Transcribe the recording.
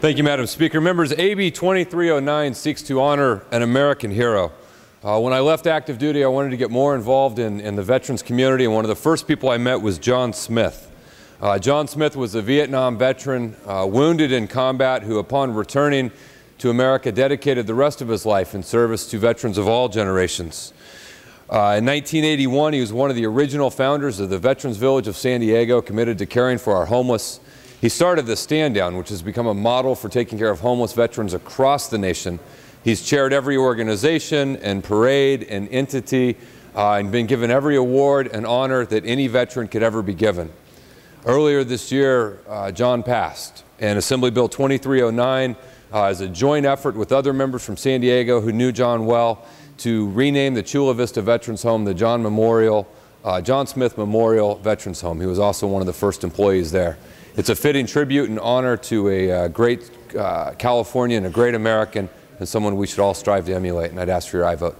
Thank you, Madam Speaker. Members, AB 2309 seeks to honor an American hero. Uh, when I left active duty, I wanted to get more involved in, in, the veterans community, and one of the first people I met was John Smith. Uh, John Smith was a Vietnam veteran, uh, wounded in combat, who, upon returning to America, dedicated the rest of his life in service to veterans of all generations. Uh, in 1981, he was one of the original founders of the Veterans Village of San Diego, committed to caring for our homeless he started the Stand Down, which has become a model for taking care of homeless veterans across the nation. He's chaired every organization and parade and entity uh, and been given every award and honor that any veteran could ever be given. Earlier this year, uh, John passed, and Assembly Bill 2309 uh, is a joint effort with other members from San Diego who knew John well to rename the Chula Vista Veterans Home the John Memorial uh, John Smith Memorial Veterans Home. He was also one of the first employees there. It's a fitting tribute and honor to a uh, great uh, Californian, a great American, and someone we should all strive to emulate, and I'd ask for your I vote.